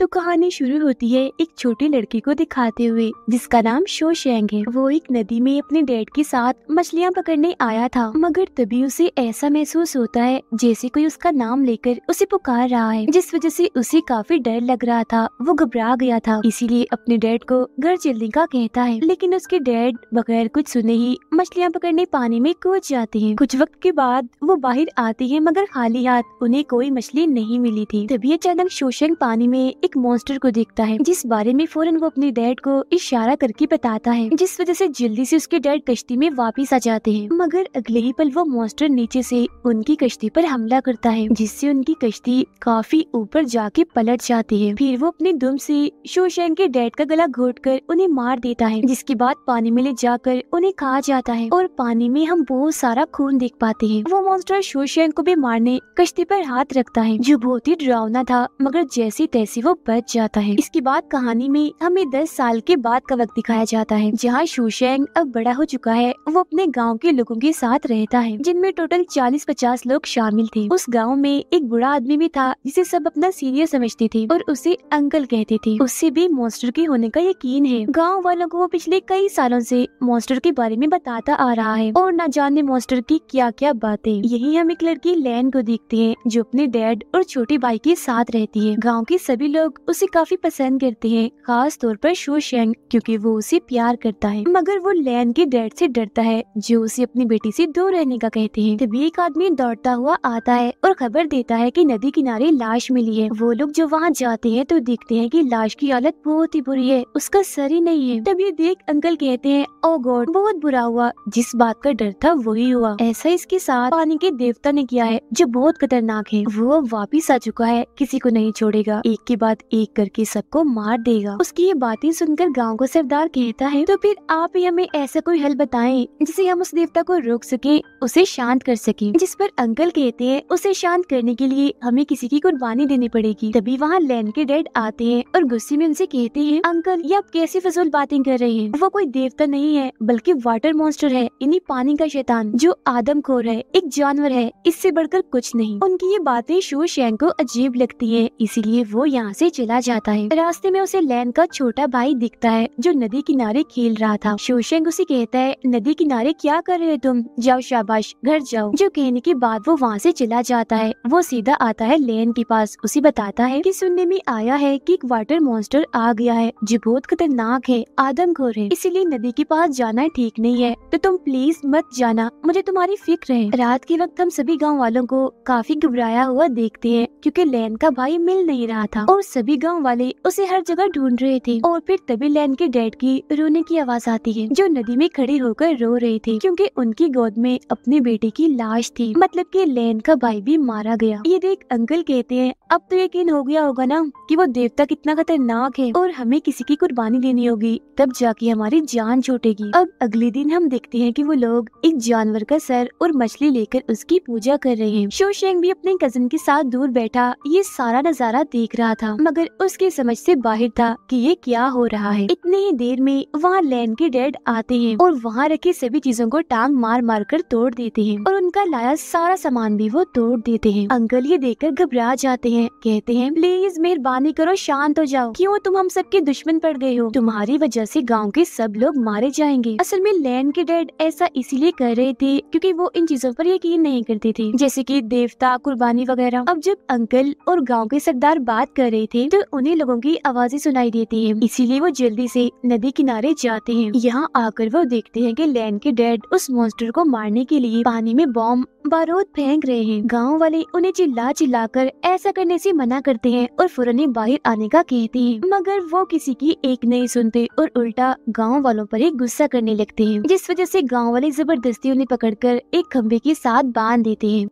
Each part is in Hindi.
तो कहानी शुरू होती है एक छोटी लड़की को दिखाते हुए जिसका नाम शो शेंग है वो एक नदी में अपने डैड के साथ मछलियाँ पकड़ने आया था मगर तभी उसे ऐसा महसूस होता है जैसे कोई उसका नाम लेकर उसे पुकार रहा है जिस वजह से उसे काफी डर लग रहा था वो घबरा गया था इसीलिए अपने डैड को घर चलने का कहता है लेकिन उसके डैड बगैर कुछ सुने ही मछलियाँ पकड़ने पानी में कूद जाते हैं कुछ वक्त के बाद वो बाहर आती है मगर खाली हाथ उन्हें कोई मछली नहीं मिली थी तभी अचानक शोशंग पानी में एक एक मॉन्स्टर को देखता है जिस बारे में फौरन वो अपने डैड को इशारा करके बताता है जिस वजह से जल्दी से उसके डैड कश्ती में वापिस आ जाते हैं मगर अगले ही पल वो मॉन्स्टर नीचे से उनकी कश्ती पर हमला करता है जिससे उनकी कश्ती काफी ऊपर जाके पलट जाती है फिर वो अपने दुम से शोशैन के डैड का गला कर उन्हें मार देता है जिसके बाद पानी में ले जाकर उन्हें खा जाता है और पानी में हम बहुत सारा खून देख पाते हैं वो मॉन्स्टर शोशैन को भी मारने कश्ती पर हाथ रखता है जो बहुत ही डरावना था मगर जैसे तैसे वो बच जाता है इसके बाद कहानी में हमें दस साल के बाद का वक्त दिखाया जाता है जहाँ शूशेंग अब बड़ा हो चुका है वो अपने गाँव के लोगों के साथ रहता है जिनमें टोटल चालीस पचास लोग शामिल थे उस गाँव में एक बुरा आदमी भी था जिसे सब अपना सीनियर समझते थे और उसे अंकल कहते थे उससे भी मॉन्स्टर के होने का यकीन है गाँव वालों को वो पिछले कई सालों से मॉन्स्टर के बारे में बताता आ रहा है और न जाने मॉन्स्टर की क्या क्या बातें यही हम एक लड़की लैन को देखते हैं जो अपने डैड और छोटी भाई के साथ रहती है गाँव के सभी लोग लोग उसे काफी पसंद करते हैं खास तौर पर शोशेंग क्योंकि वो उसे प्यार करता है मगर वो लैन के डैड से डरता है जो उसे अपनी बेटी से दूर रहने का कहते हैं तभी एक आदमी दौड़ता हुआ आता है और खबर देता है कि नदी किनारे लाश मिली है वो लोग जो वहाँ जाते हैं तो देखते हैं की लाश की हालत बहुत ही बुरी है उसका सर ही नहीं है तभी देख अंकल कहते हैं ओ गॉड बहुत बुरा हुआ जिस बात का डर था वही हुआ ऐसा इसके साथ पानी के देवता ने किया है जो बहुत खतरनाक है वो वापिस आ चुका है किसी को नहीं छोड़ेगा एक के बाद साथ एक करके सबको मार देगा उसकी ये बातें सुनकर गाँव का सरदार कहता है तो फिर आप ही हमें ऐसा कोई हल बताए जिसे हम उस देवता को रोक सके उसे शांत कर सके जिस पर अंकल कहते हैं उसे शांत करने के लिए हमें किसी की कुर्बानी देनी पड़ेगी तभी वहाँ लैन के डैड आते हैं और गुस्से में उनसे कहते हैं अंकल ये आप कैसी फजूल बातें कर रहे हैं वो कोई देवता नहीं है बल्कि वाटर मॉन्स्टर है इन्हीं पानी का शैतान जो आदम खोर है एक जानवर है इससे बढ़कर कुछ नहीं उनकी ये बातें शोर शैन को अजीब लगती है इसीलिए वो यहाँ से चला जाता है रास्ते में उसे लैन का छोटा भाई दिखता है जो नदी किनारे खेल रहा था शोशेंग उसे कहता है नदी किनारे क्या कर रहे हो तुम जाओ शाबाश घर जाओ जो कहने के बाद वो वहाँ से चला जाता है वो सीधा आता है लैन के पास उसे बताता है की सुनने में आया है की एक वाटर मॉन्स्टर आ गया है जो बहुत खतरनाक है आदम घोर है इसीलिए नदी के पास जाना ठीक नहीं है तो तुम प्लीज मत जाना मुझे तुम्हारी फिक्र है रात के वक्त हम सभी गाँव वालों को काफी घबराया हुआ देखते हैं क्योंकि लैन का भाई मिल नहीं रहा था और सभी गाँव वाले उसे हर जगह ढूंढ रहे थे और फिर तभी लैन के डैड की रोने की आवाज आती है जो नदी में खड़े होकर रो रहे थे क्योंकि उनकी गोद में अपने बेटे की लाश थी मतलब कि लैन का भाई भी मारा गया ये देख अंकल कहते हैं अब तो यकीन हो गया होगा ना कि वो देवता कितना खतरनाक है और हमें किसी की कुर्बानी देनी होगी तब जाके हमारी जान छूटेगी अब अगले दिन हम देखते हैं कि वो लोग एक जानवर का सर और मछली लेकर उसकी पूजा कर रहे हैं शोशेंग भी अपने कजन के साथ दूर बैठा ये सारा नजारा देख रहा था मगर उसकी समझ से बाहर था कि ये क्या हो रहा है इतनी ही देर में वहाँ लैन के डेड आते हैं और वहाँ रखी सभी चीजों को टांग मार मार कर तोड़ देते हैं और उनका लाया सारा सामान भी वो तोड़ देते हैं अंकल ये देखकर घबरा जाते हैं कहते हैं प्लीज मेहरबानी करो शांत हो जाओ क्यों तुम हम सबके दुश्मन पड़ गए हो तुम्हारी वजह से गांव के सब लोग मारे जाएंगे असल में लैन के डैड ऐसा इसीलिए कर रहे थे क्योंकि वो इन चीजों पर यकीन नहीं करते थे जैसे कि देवता कुर्बानी वगैरह अब जब अंकल और गांव के सरदार बात कर रहे थे तो उन्हें लोगों की आवाजें सुनाई देती है इसीलिए वो जल्दी से नदी किनारे जाते हैं यहाँ आकर वो देखते हैं कि लैन के डैड उस मॉन्स्टर को मारने के लिए पानी में बॉम्ब बारूद फेंक रहे हैं गांव वाले उन्हें चिल्ला चिल्ला कर ऐसा करने से मना करते हैं और फौरन ही बाहर आने का कहते हैं मगर वो किसी की एक नहीं सुनते और उल्टा गांव वालों पर ही गुस्सा करने लगते हैं जिस वजह से गांव वाले जबरदस्ती उन्हें पकड़कर एक खम्भे के साथ बांध देते हैं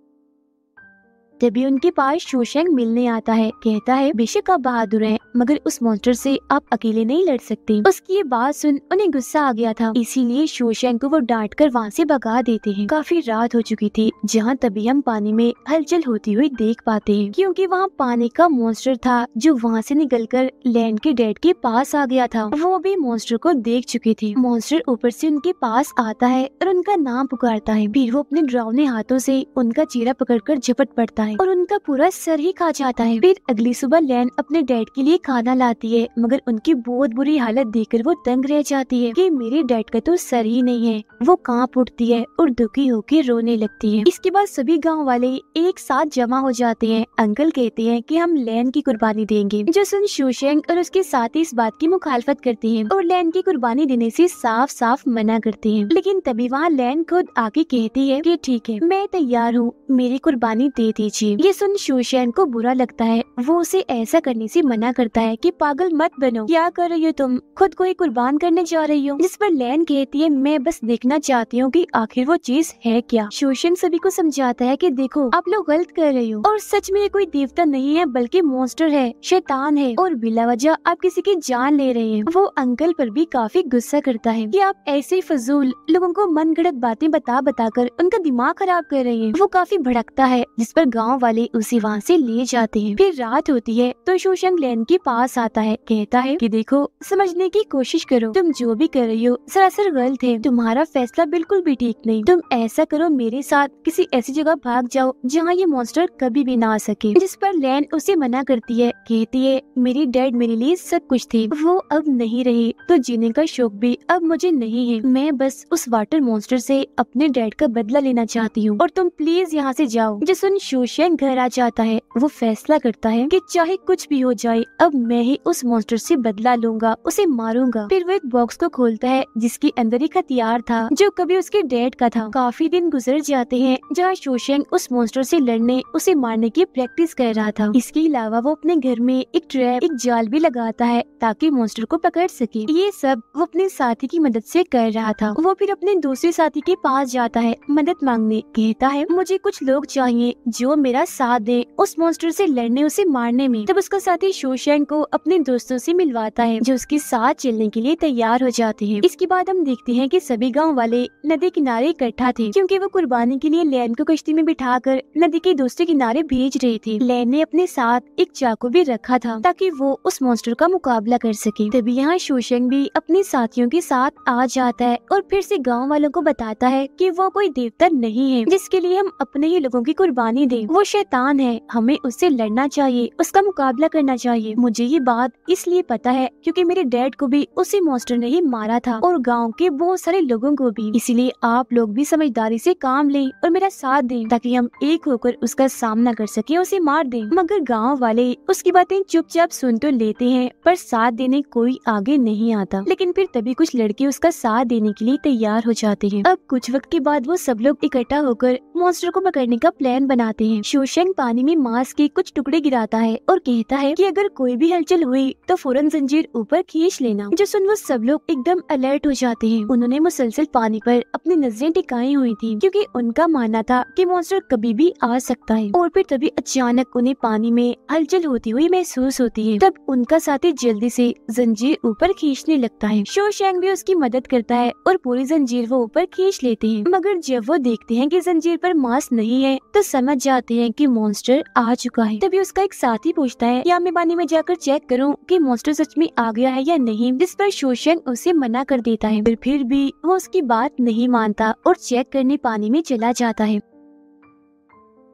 तभी उनके पास शोशेंग मिलने आता है कहता है बेशक आप बहादुर हैं मगर उस मॉन्स्टर से आप अकेले नहीं लड़ सकते उसकी ये बात सुन उन्हें गुस्सा आ गया था इसीलिए शोशेंग को वो डांट कर वहाँ से भगा देते हैं काफी रात हो चुकी थी जहाँ तभी हम पानी में हलचल होती हुई देख पाते हैं क्योंकि वहाँ पानी का मॉन्स्टर था जो वहाँ से कर लैंड के डेड के पास आ गया था वो भी मॉन्स्टर को देख चुके थे मॉन्स्टर ऊपर से उनके पास आता है और उनका नाम पुकारता है फिर वो अपने ड्रावने हाथों से उनका चेहरा पकड़ कर झपट पड़ता है है और उनका पूरा सर ही खा जाता है फिर अगली सुबह लैन अपने डैड के लिए खाना लाती है मगर उनकी बहुत बुरी हालत देखकर वो दंग रह जाती है कि मेरे डैड का तो सर ही नहीं है वो कांप उठती है और दुखी होकर रोने लगती है इसके बाद सभी गाँव वाले एक साथ जमा हो जाते हैं अंकल कहते हैं की हम लैन की कुर्बानी देंगे जो सुन शूशेंग और उसके साथ इस बात की मुखालफत करते हैं और लैन की कुर्बानी देने से साफ साफ मना करते हैं लेकिन तभी वहाँ लैन खुद आके कहती है की ठीक है मैं तैयार हूँ मेरी कुर्बानी दे दीजिए लीजिए ये सुन शूशैन को बुरा लगता है वो उसे ऐसा करने से मना करता है कि पागल मत बनो क्या कर रही हो तुम खुद को ही कुर्बान करने जा रही हो जिस पर लैन कहती है मैं बस देखना चाहती हूँ की आखिर वो चीज है क्या शोषण सभी को समझाता है की देखो आप लोग गलत कर रहे हो और सच में ये कोई देवता नहीं है बल्कि मोस्टर है शैतान है और बिलावजह आप किसी की जान ले रहे हैं वो अंकल पर भी काफी गुस्सा करता है कि आप ऐसे फजूल लोगों को मन बातें बता कर उनका दिमाग खराब कर रहे हैं वो काफी भड़कता है जिस पर गांव गांव वाले उसे वहाँ से ले जाते हैं फिर रात होती है तो शोशंग लेन के पास आता है कहता है कि देखो समझने की कोशिश करो तुम जो भी कर रही हो सरासर गलत है तुम्हारा फैसला बिल्कुल भी ठीक नहीं तुम ऐसा करो मेरे साथ किसी ऐसी जगह भाग जाओ जहाँ ये मॉन्स्टर कभी भी ना आ सके जिस पर लैन उसे मना करती है कहती है मेरी डैड मेरे लिए सब कुछ थी वो अब नहीं रही तो जीने का शौक भी अब मुझे नहीं है मैं बस उस वाटर मॉन्स्टर से अपने डैड का बदला लेना चाहती हूँ और तुम प्लीज यहाँ से जाओ जिस सुन शोश शेन घर आ जाता है वो फैसला करता है कि चाहे कुछ भी हो जाए अब मैं ही उस मॉन्स्टर से बदला लूंगा उसे मारूंगा फिर वो एक बॉक्स को खोलता है जिसके अंदर एक हथियार था जो कभी उसके डैड का था काफी दिन गुजर जाते हैं जहाँ शोशेंग उस मॉन्स्टर से लड़ने उसे मारने की प्रैक्टिस कर रहा था इसके अलावा वो अपने घर में एक ट्रैप एक जाल भी लगाता है ताकि मॉन्स्टर को पकड़ सके ये सब वो अपने साथी की मदद से कर रहा था वो फिर अपने दूसरे साथी के पास जाता है मदद मांगने कहता है मुझे कुछ लोग चाहिए जो मेरा साथ दे उस मॉन्स्टर से लड़ने उसे मारने में तब उसका साथी शोशन को अपने दोस्तों से मिलवाता है जो उसके साथ चलने के लिए तैयार हो जाते हैं इसके बाद हम देखते हैं कि सभी गांव वाले नदी किनारे इकट्ठा थे क्योंकि वो कुर्बानी के लिए लैन को कश्ती में बिठा कर नदी के दूसरे किनारे भेज रहे थे लैन ने अपने साथ एक चाकू भी रखा था ताकि वो उस मॉन्स्टर का मुकाबला कर सके तभी यहाँ शोशन भी अपने साथियों के साथ आ जाता है और फिर से गाँव वालों को बताता है की वो कोई देवता नहीं है जिसके लिए हम अपने ही लोगों की कुर्बानी दे वो शैतान है हमें उससे लड़ना चाहिए उसका मुकाबला करना चाहिए मुझे ये बात इसलिए पता है क्योंकि मेरे डैड को भी उसी मॉन्स्टर ने ही मारा था और गांव के बहुत सारे लोगों को भी इसीलिए आप लोग भी समझदारी से काम लें और मेरा साथ दें ताकि हम एक होकर उसका सामना कर सके उसे मार दें मगर गाँव वाले उसकी बातें चुपचाप सुन तो लेते हैं पर साथ देने कोई आगे नहीं आता लेकिन फिर तभी कुछ लड़के उसका साथ देने के लिए तैयार हो जाते हैं अब कुछ वक्त के बाद वो सब लोग इकट्ठा होकर मॉन्स्टर को पकड़ने का प्लान बनाते हैं हैं शोशंग पानी में मांस के कुछ टुकड़े गिराता है और कहता है कि अगर कोई भी हलचल हुई तो फौरन जंजीर ऊपर खींच लेना जो सुन वो सब लोग एकदम अलर्ट हो जाते हैं उन्होंने मुसलसल पानी पर अपनी नजरें टिकाई हुई थी क्योंकि उनका मानना था कि मॉन्स्टर कभी भी आ सकता है और फिर तभी अचानक उन्हें पानी में हलचल होती हुई महसूस होती है तब उनका साथी जल्दी से जंजीर ऊपर खींचने लगता है शोशैंग भी उसकी मदद करता है और पूरी जंजीर वो ऊपर खींच लेते हैं मगर जब वो देखते हैं कि जंजीर पर मांस नहीं है तो समझ जाते जाते हैं कि मॉन्स्टर आ चुका है तभी उसका एक साथी पूछता है या मैं पानी में जाकर चेक करूं कि मॉन्स्टर सच में आ गया है या नहीं जिस पर शोषण उसे मना कर देता है फिर भी वो उसकी बात नहीं मानता और चेक करने पानी में चला जाता है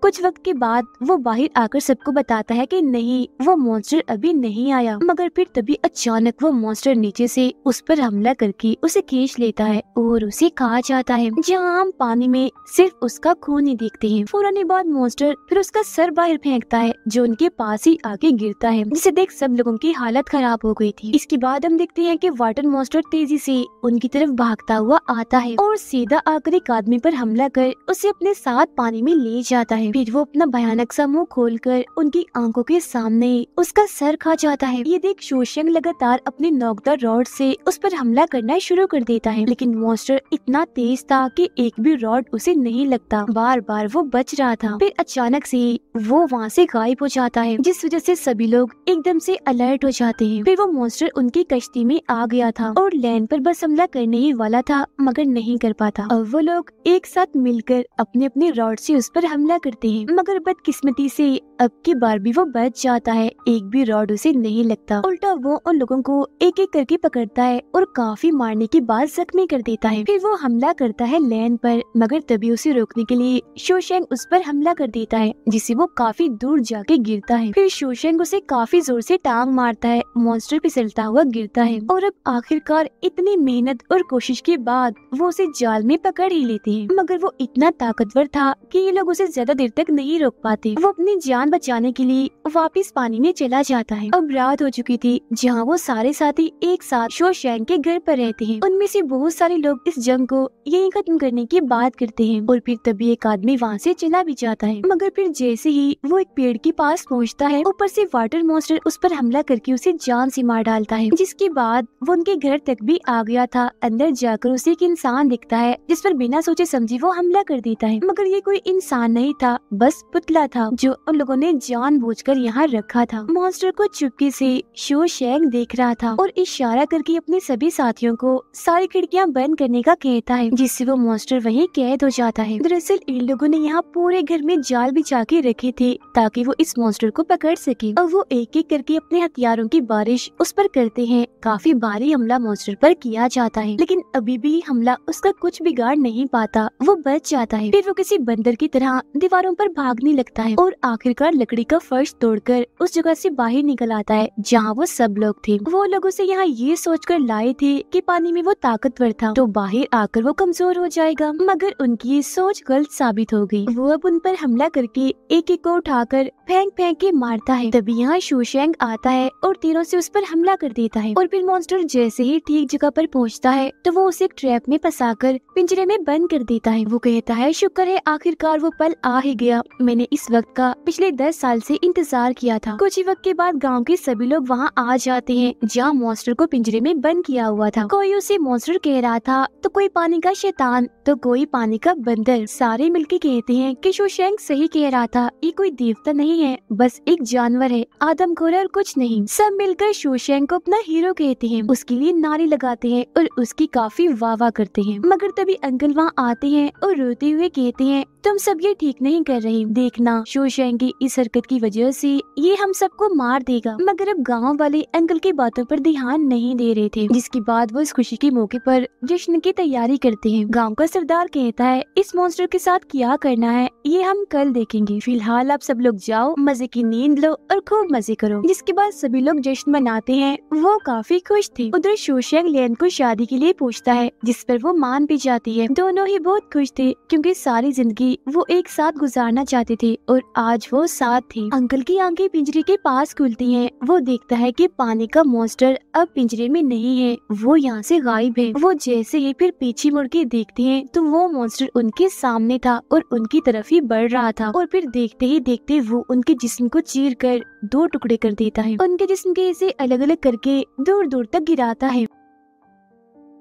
कुछ वक्त के बाद वो बाहर आकर सबको बताता है कि नहीं वो मॉन्स्टर अभी नहीं आया मगर फिर तभी अचानक वो मॉन्स्टर नीचे से उस पर हमला करके उसे खींच लेता है और उसे खा जाता है जहाँ हम पानी में सिर्फ उसका खून ही देखते हैं फौरन बाद मॉन्स्टर फिर उसका सर बाहर फेंकता है जो उनके पास ही आके गिरता है जिसे देख सब लोगों की हालत खराब हो गई थी इसके बाद हम देखते हैं कि वाटर मॉन्स्टर तेजी से उनकी तरफ भागता हुआ आता है और सीधा आकर एक आदमी पर हमला कर उसे अपने साथ पानी में ले जाता है फिर वो अपना भयानक सा मुंह खोलकर उनकी आंखों के सामने उसका सर खा जाता है ये देख शोशंग लगातार अपने नौकदार रॉड से उस पर हमला करना शुरू कर देता है लेकिन मॉन्स्टर इतना तेज था कि एक भी रॉड उसे नहीं लगता बार बार वो बच रहा था फिर अचानक से वो वहाँ से गायब हो जाता है जिस वजह से सभी लोग एकदम से अलर्ट हो जाते हैं फिर वो मॉन्स्टर उनकी कश्ती में आ गया था और लैंड पर बस हमला करने ही वाला था मगर नहीं कर पाता और वो लोग एक साथ मिलकर अपने अपने रॉड से उस पर हमला करते जाते हैं मगर बदकिस्मती से अब की बार भी वो बच जाता है एक भी रॉड उसे नहीं लगता उल्टा वो उन लोगों को एक एक करके पकड़ता है और काफी मारने के बाद जख्मी कर देता है फिर वो हमला करता है लैन पर मगर तभी उसे रोकने के लिए शोशेंग उस पर हमला कर देता है जिसे वो काफी दूर जाके गिरता है फिर शोशेंग उसे काफी जोर से टांग मारता है मॉन्स्टर फिसलता हुआ गिरता है और अब आखिरकार इतनी मेहनत और कोशिश के बाद वो उसे जाल में पकड़ ही लेते हैं मगर वो इतना ताकतवर था कि ये लोग उसे ज्यादा देर तक नहीं रोक पाते वो अपनी जान बचाने के लिए वापस पानी में चला जाता है अब रात हो चुकी थी जहाँ वो सारे साथी एक साथ शोशैंक के घर पर रहते हैं उनमें से बहुत सारे लोग इस जंग को यही खत्म करने की बात करते हैं और फिर तभी एक आदमी वहाँ से चला भी जाता है मगर फिर जैसे ही वो एक पेड़ के पास पहुँचता है ऊपर से वाटर मोस्टर उस पर हमला करके उसे जान से मार डालता है जिसके बाद वो उनके घर तक भी आ गया था अंदर जाकर उसे एक इंसान दिखता है जिस पर बिना सोचे समझे वो हमला कर देता है मगर ये कोई इंसान नहीं था था बस पुतला था जो उन लोगों ने जानबूझकर यहाँ रखा था मॉन्स्टर को चुपके से शो शेंग देख रहा था और इशारा करके अपने सभी साथियों को सारी खिड़कियाँ बंद करने का कहता है जिससे वो मॉन्स्टर वहीं कैद हो जाता है दरअसल इन लोगों ने यहाँ पूरे घर में जाल बिछा के रखे थे ताकि वो इस मॉन्स्टर को पकड़ सके और वो एक एक करके अपने हथियारों की बारिश उस पर करते हैं काफी भारी हमला मॉन्स्टर पर किया जाता है लेकिन अभी भी हमला उसका कुछ बिगाड़ नहीं पाता वो बच जाता है फिर वो किसी बंदर की तरह दीवार दीवारों पर भागने लगता है और आखिरकार लकड़ी का फर्श तोड़कर उस जगह से बाहर निकल आता है जहाँ वो सब लोग थे वो लोगों ऐसी यहाँ ये सोच कर लाए थे कि पानी में वो ताकतवर था तो बाहर आकर वो कमजोर हो जाएगा मगर उनकी ये सोच गलत साबित हो गयी वो अब उन पर हमला करके एक एक को उठाकर फेंक फेंक के मारता है तभी यहाँ शूशेंग आता है और तीरों से उस पर हमला कर देता है और फिर मॉन्स्टर जैसे ही ठीक जगह पर पहुँचता है तो वो उसे एक ट्रैप में कर पिंजरे में बंद कर देता है वो कहता है शुक्र है आखिरकार वो पल आ ही गया मैंने इस वक्त का पिछले दस साल से इंतजार किया था कुछ ही वक्त के बाद गांव के सभी लोग वहां आ जाते हैं जहां मॉन्स्टर को पिंजरे में बंद किया हुआ था कोई उसे मॉन्स्टर कह रहा था तो कोई पानी का शैतान तो कोई पानी का बंदर सारे मिलके कहते हैं की शोशेंग सही कह रहा था ये कोई देवता नहीं है बस एक जानवर है आदम खोर और कुछ नहीं सब मिलकर शोशेंग को अपना हीरो कहते हैं उसके लिए नारे लगाते हैं और उसकी काफी वाह करते हैं मगर तभी अंकल वहाँ आते हैं और रोते हुए कहते हैं तुम सब ये ठीक नहीं नहीं कर रही देखना शोशेंग की इस हरकत की वजह से ये हम सबको मार देगा मगर अब गांव वाले अंकल की बातों पर ध्यान नहीं दे रहे थे जिसके बाद वो इस खुशी के मौके पर जश्न की तैयारी करते हैं गांव का सरदार कहता है इस मॉन्स्टर के साथ क्या करना है ये हम कल देखेंगे फिलहाल आप सब लोग जाओ मजे की नींद लो और खूब मजे करो जिसके बाद सभी लोग जश्न मनाते हैं वो काफी खुश थे उधर शोशेंग लेन को शादी के लिए पूछता है जिस पर वो मान भी जाती है दोनों ही बहुत खुश थे क्योंकि सारी जिंदगी वो एक साथ गुजर गुजारना चाहती थी और आज वो साथ थी अंकल की आंखें पिंजरे के पास खुलती हैं। वो देखता है कि पानी का मॉन्स्टर अब पिंजरे में नहीं है वो यहाँ से गायब है वो जैसे ही फिर पीछे मुड़ के देखते हैं तो वो मॉन्स्टर उनके सामने था और उनकी तरफ ही बढ़ रहा था और फिर देखते ही देखते वो उनके जिस्म को चीर कर दो टुकड़े कर देता है उनके जिस्म के इसे अलग अलग करके दूर दूर तक गिराता है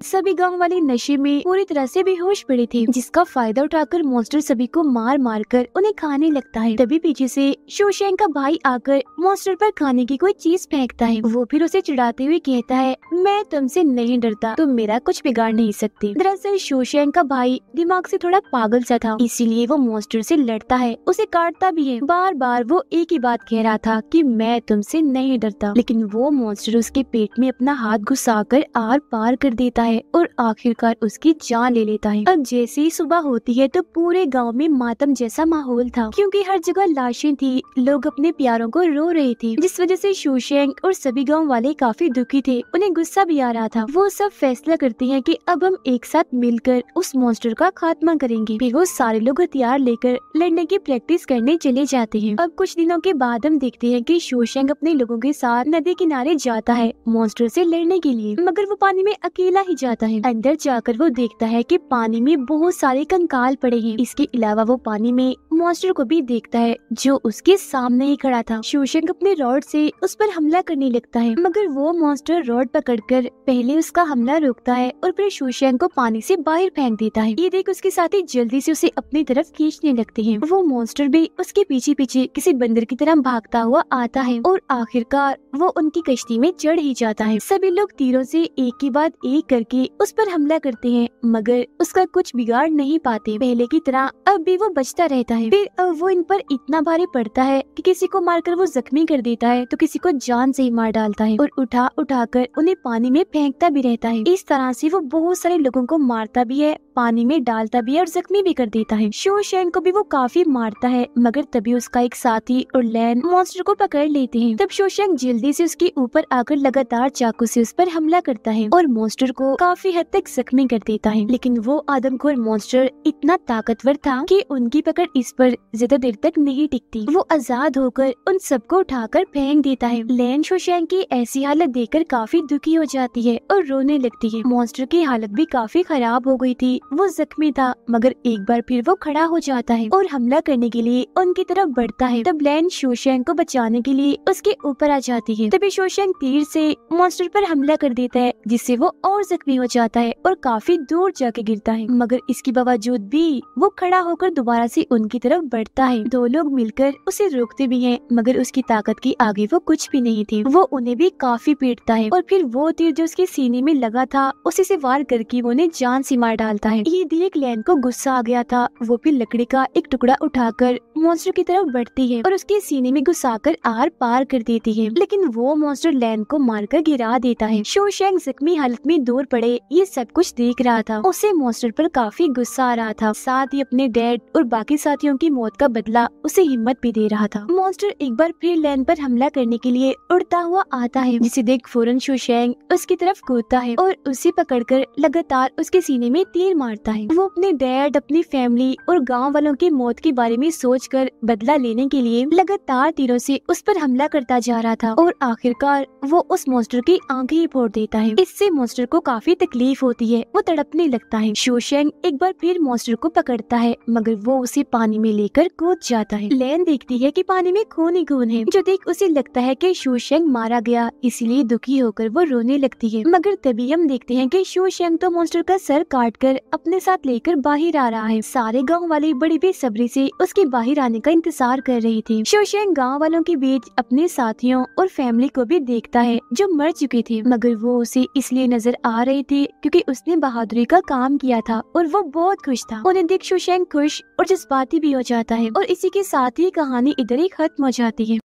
सभी गाँव वाले नशे में पूरी तरह से बेहोश पड़े थे जिसका फायदा उठाकर मॉन्स्टर सभी को मार मार कर उन्हें खाने लगता है तभी पीछे से शोशेंग का भाई आकर मॉन्स्टर पर खाने की कोई चीज फेंकता है वो फिर उसे चिढ़ाते हुए कहता है मैं तुमसे नहीं डरता तुम मेरा कुछ बिगाड़ नहीं सकते दरअसल शोशेंग का भाई दिमाग से थोड़ा पागल सा था इसीलिए वो मॉन्स्टर से लड़ता है उसे काटता भी है बार बार वो एक ही बात कह रहा था कि मैं तुमसे नहीं डरता लेकिन वो मॉन्स्टर उसके पेट में अपना हाथ घुसा कर आर पार कर देता है है और आखिरकार उसकी जान ले लेता है अब जैसे ही सुबह होती है तो पूरे गांव में मातम जैसा माहौल था क्योंकि हर जगह लाशें थी लोग अपने प्यारों को रो रहे थे जिस वजह से शूशेंग और सभी गांव वाले काफी दुखी थे उन्हें गुस्सा भी आ रहा था वो सब फैसला करते हैं कि अब हम एक साथ मिलकर उस मॉन्स्टर का खात्मा करेंगे फिर वो सारे लोग हथियार लेकर लड़ने की प्रैक्टिस करने चले जाते हैं अब कुछ दिनों के बाद हम देखते हैं कि शोशंग अपने लोगों के साथ नदी किनारे जाता है मॉन्स्टर से लड़ने के लिए मगर वो पानी में अकेला ही जाता है अंदर जाकर वो देखता है कि पानी में बहुत सारे कंकाल पड़े हैं इसके अलावा वो पानी में मॉन्स्टर को भी देखता है जो उसके सामने ही खड़ा था शोशंक अपने रॉड से उस पर हमला करने लगता है मगर वो मॉन्स्टर रॉड पकड़कर पहले उसका हमला रोकता है और फिर शोशंक को पानी से बाहर फेंक देता है ये देख उसके साथ ही जल्दी से उसे अपनी तरफ खींचने लगते हैं वो मॉन्स्टर भी उसके पीछे पीछे किसी बंदर की तरह भागता हुआ आता है और आखिरकार वो उनकी कश्ती में चढ़ ही जाता है सभी लोग तीरों से एक के बाद एक कर करके उस पर हमला करते हैं मगर उसका कुछ बिगाड़ नहीं पाते पहले की तरह अब भी वो बचता रहता है फिर अब वो इन पर इतना भारी पड़ता है कि किसी को मारकर वो जख्मी कर देता है तो किसी को जान से ही मार डालता है और उठा उठा कर उन्हें पानी में फेंकता भी रहता है इस तरह से वो बहुत सारे लोगों को मारता भी है पानी में डालता भी है और जख्मी भी कर देता है शोशैन को भी वो काफी मारता है मगर तभी उसका एक साथी और लैन मॉन्स्टर को पकड़ लेते हैं तब शोशैन जल्दी से उसके ऊपर आकर लगातार चाकू से उस पर हमला करता है और मॉन्स्टर को काफी हद तक जख्मी कर देता है लेकिन वो आदमखोर मॉन्स्टर इतना ताकतवर था की उनकी पकड़ इस पर ज्यादा देर तक नहीं टिकती वो आजाद होकर उन सबको उठाकर फेंक देता है लैन शोशैन की ऐसी हालत कर काफी दुखी हो जाती है और रोने लगती है मॉन्स्टर की हालत भी काफी खराब हो गई थी वो जख्मी था मगर एक बार फिर वो खड़ा हो जाता है और हमला करने के लिए उनकी तरफ बढ़ता है तब लैन शोशन को बचाने के लिए उसके ऊपर आ जाती है तभी शोशन तीर से मॉन्स्टर पर हमला कर देता है जिससे वो और जख्मी हो जाता है और काफी दूर जाके गिरता है मगर इसके बावजूद भी वो खड़ा होकर दोबारा से उनकी तरफ बढ़ता है दो लोग मिलकर उसे रोकते भी है मगर उसकी ताकत के आगे वो कुछ भी नहीं थी वो उन्हें भी काफी पीटता है और फिर वो तीर जो उसके सीने में लगा था उसी से वार करके वो उन्हें जान से मार डालता है है ये देख लैन को गुस्सा आ गया था वो भी लकड़ी का एक टुकड़ा उठाकर मॉन्स्टर की तरफ बढ़ती है और उसके सीने में घुसा कर आर पार कर देती है लेकिन वो मॉन्स्टर लैन को मारकर गिरा देता है शोशेंग जख्मी हालत में दूर पड़े ये सब कुछ देख रहा था उसे मॉन्स्टर पर काफी गुस्सा आ रहा था साथ ही अपने डैड और बाकी साथियों की मौत का बदला उसे हिम्मत भी दे रहा था मॉन्स्टर एक बार फिर लैन पर हमला करने के लिए उड़ता हुआ आता है जिसे देख फौरन शोशेंग उसकी तरफ कूदता है और उसे पकड़कर लगातार उसके सीने में तीर मारता है वो अपने डैड अपनी फैमिली और गांव वालों की मौत के बारे में सोचकर बदला लेने के लिए लगातार तीरों से उस पर हमला करता जा रहा था और आखिरकार वो उस मोस्टर की आंखें ही फोड़ देता है इससे मोस्टर को काफी तकलीफ होती है वो तड़पने लगता है शोशेंग एक बार फिर मोस्टर को पकड़ता है मगर वो उसे पानी में लेकर कूद जाता है लैन देखती है की पानी में खून ही खून है जो देख उसे लगता है की शोशेंग मारा गया इसीलिए दुखी होकर वो रोने लगती है मगर तभी हम देखते हैं की शोशेंग तो मोस्टर का सर काट कर अपने साथ लेकर बाहर आ रहा है सारे गाँव वाले बड़ी बेसब्री से उसके बाहर आने का इंतजार कर रही थी शोशेंग गाँव वालों के बीच अपने साथियों और फैमिली को भी देखता है जो मर चुके थे मगर वो उसे इसलिए नजर आ रही थी क्योंकि उसने बहादुरी का काम किया था और वो बहुत खुश था उन्हें देख शोशेंग खुश और जज्बाती भी हो जाता है और इसी के साथ ही कहानी इधर ही खत्म हो जाती है